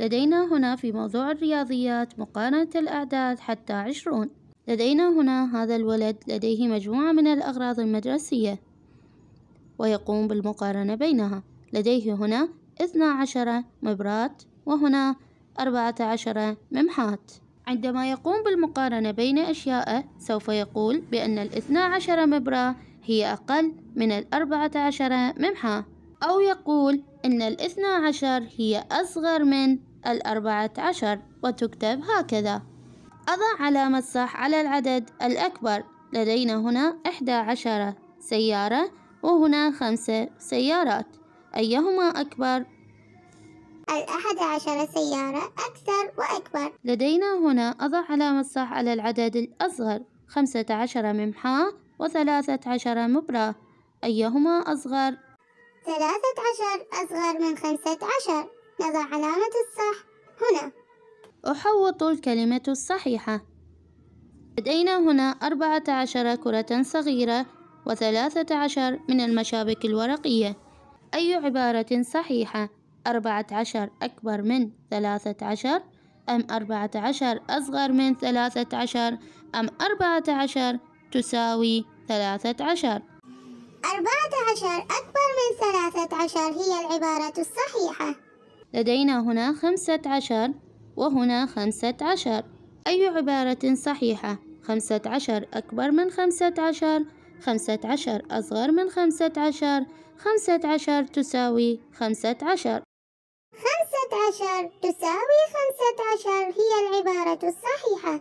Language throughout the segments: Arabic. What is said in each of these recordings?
لدينا هنا في موضوع الرياضيات مقارنة الأعداد حتى عشرون لدينا هنا هذا الولد لديه مجموعة من الأغراض المدرسية ويقوم بالمقارنة بينها لديه هنا اثنا عشر مبرات وهنا أربعة عشر ممحات عندما يقوم بالمقارنة بين أشيائه سوف يقول بأن الاثنا عشر مبرة هي أقل من الأربعة عشر ممحة أو يقول أن الاثنا عشر هي أصغر من الأربعة عشر وتكتب هكذا أضع علامة صح على العدد الأكبر لدينا هنا إحدى عشرة سيارة وهنا خمسة سيارات أيهما أكبر؟ الأحد عشر سيارة أكثر وأكبر لدينا هنا أضع علامة صح على العدد الأصغر خمسة عشر ممحاة وثلاثة عشر مبرة أيهما أصغر؟ ثلاثة عشر أصغر من خمسة عشر نضع علامة الصح هنا أحوط الكلمة الصحيحة لدينا هنا أربعة عشر كرة صغيرة وثلاثة عشر من المشابك الورقية أي عبارة صحيحة أربعة عشر أكبر من ثلاثة عشر أم أربعة عشر أصغر من ثلاثة عشر أم أربعة عشر تساوي ثلاثة عشر أربعة عشر أكبر من ثلاثة عشر هي العبارة الصحيحة لدينا هنا خمسة عشر وهنا خمسة عشر أي عبارة صحيحة خمسة عشر أكبر من خمسة عشر خمسة عشر أصغر من خمسة عشر خمسة عشر تساوي خمسة عشر خمسة عشر تساوي خمسة عشر هي العبارة الصحيحة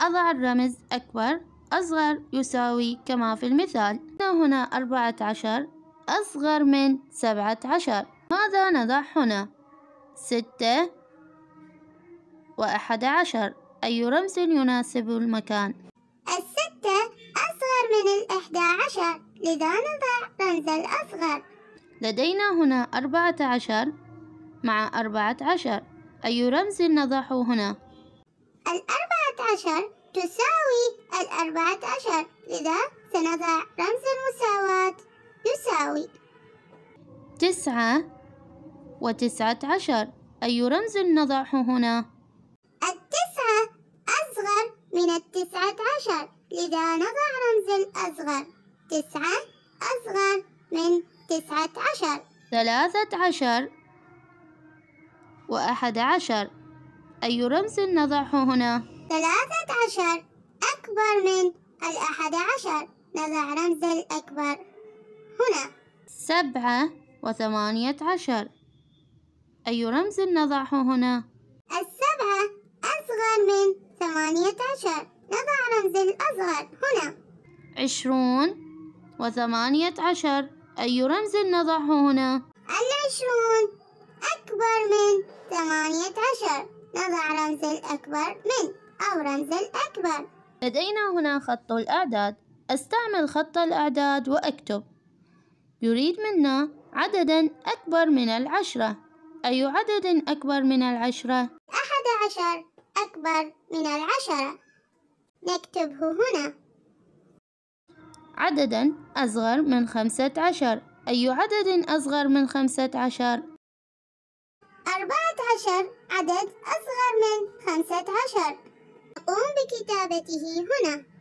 أضع الرمز أكبر أصغر يساوي كما في المثال هنا أربعة عشر أصغر من سبعة عشر ماذا نضع هنا؟ ستة وأحد عشر أي رمز يناسب المكان؟ الستة أصغر من الأحد عشر لذا نضع رمز الأصغر لدينا هنا أربعة عشر مع أربعة عشر أي رمز نضعه هنا؟ الأربعة عشر تساوي الأربعة عشر لذا سنضع رمز المساواة يساوي تسعة وتسعة عشر أي رمز نضعه هنا؟ التسعة أصغر من التسعة عشر لذا نضع رمز الأصغر تسعة أصغر من تسعة عشر ثلاثة عشر وأحد عشر أي رمز نضعه هنا؟ ثلاثة عشر أكبر من الأحد عشر نضع رمز الأكبر هنا سبعة وثمانية عشر أي رمز نضعه هنا؟ السبعة أصغر من ثمانية عشر نضع رمز الأصغر هنا عشرون وثمانية عشر أي رمز نضعه هنا؟ العشرون أكبر من ثمانية عشر نضع رمز الأكبر من أو رمز الأكبر لدينا هنا خط الأعداد أستعمل خط الأعداد وأكتب يريد منا عددا أكبر من العشرة أي عدد أكبر من العشرة؟ أحد عشر أكبر من العشرة نكتبه هنا عددا أصغر من خمسة عشر أي عدد أصغر من خمسة عشر؟ أربعة عشر عدد أصغر من خمسة عشر أقوم بكتابته هنا